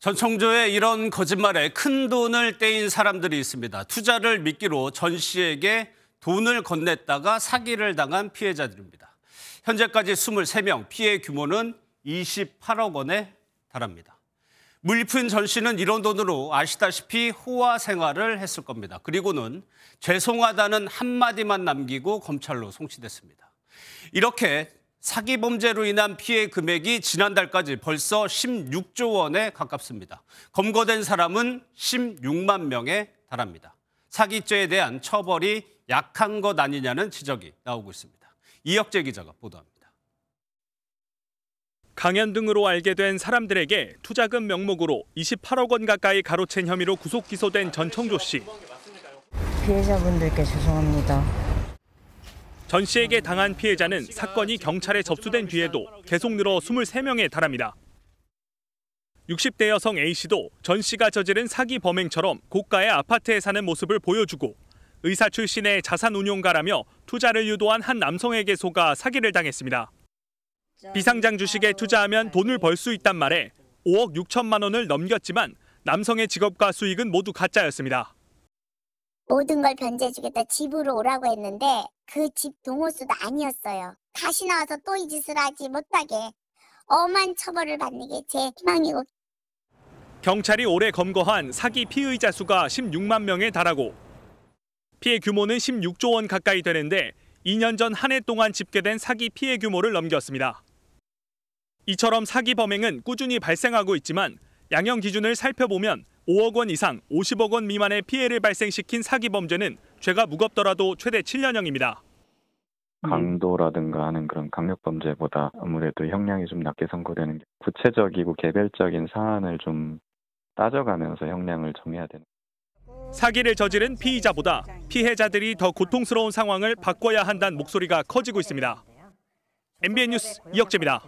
전청조에 이런 거짓말에 큰 돈을 떼인 사람들이 있습니다. 투자를 미끼로 전 씨에게 돈을 건넸다가 사기를 당한 피해자들입니다. 현재까지 23명, 피해 규모는 28억 원에 달합니다. 물품전 씨는 이런 돈으로 아시다시피 호화 생활을 했을 겁니다. 그리고는 죄송하다는 한마디만 남기고 검찰로 송치됐습니다. 이렇게 사기 범죄로 인한 피해 금액이 지난달까지 벌써 16조 원에 가깝습니다. 검거된 사람은 16만 명에 달합니다. 사기죄에 대한 처벌이 약한 것 아니냐는 지적이 나오고 있습니다. 이혁재 기자가 보도합니다. 강연 등으로 알게 된 사람들에게 투자금 명목으로 28억 원 가까이 가로챈 혐의로 구속 기소된 전청조 씨. 피해자분들께 죄송합니다. 전 씨에게 당한 피해자는 사건이 경찰에 접수된 뒤에도 계속 늘어 23명에 달합니다. 60대 여성 A 씨도 전 씨가 저지른 사기 범행처럼 고가의 아파트에 사는 모습을 보여주고 의사 출신의 자산운용가라며 투자를 유도한 한 남성에게 속아 사기를 당했습니다. 비상장 주식에 투자하면 돈을 벌 수 있단 말에 5억 6천만 원을 넘겼지만 남성의 직업과 수익은 모두 가짜였습니다. 모든 걸 변제해주겠다 집으로 오라고 했는데 그 집 동호수도 아니었어요. 다시 나와서 또 이 짓을 하지 못하게 엄한 처벌을 받는 게 제 희망이고 경찰이 올해 검거한 사기 피의자 수가 16만 명에 달하고 피해 규모는 16조 원 가까이 되는데 2년 전 한 해 동안 집계된 사기 피해 규모를 넘겼습니다. 이처럼 사기 범행은 꾸준히 발생하고 있지만 양형 기준을 살펴보면 5억 원 이상 50억 원 미만의 피해를 발생시킨 사기 범죄는 죄가 무겁더라도 최대 7년형입니다. 강도라든가 하는 그런 강력 범죄보다 아무래도 형량이 좀 낮게 선고되는 게 구체적이고 개별적인 사안을 좀 따져가면서 형량을 정해야 되는. 사기를 저지른 피의자보다 피해자들이 더 고통스러운 상황을 바꿔야 한다는 목소리가 커지고 있습니다. MBN 뉴스 이혁재입니다.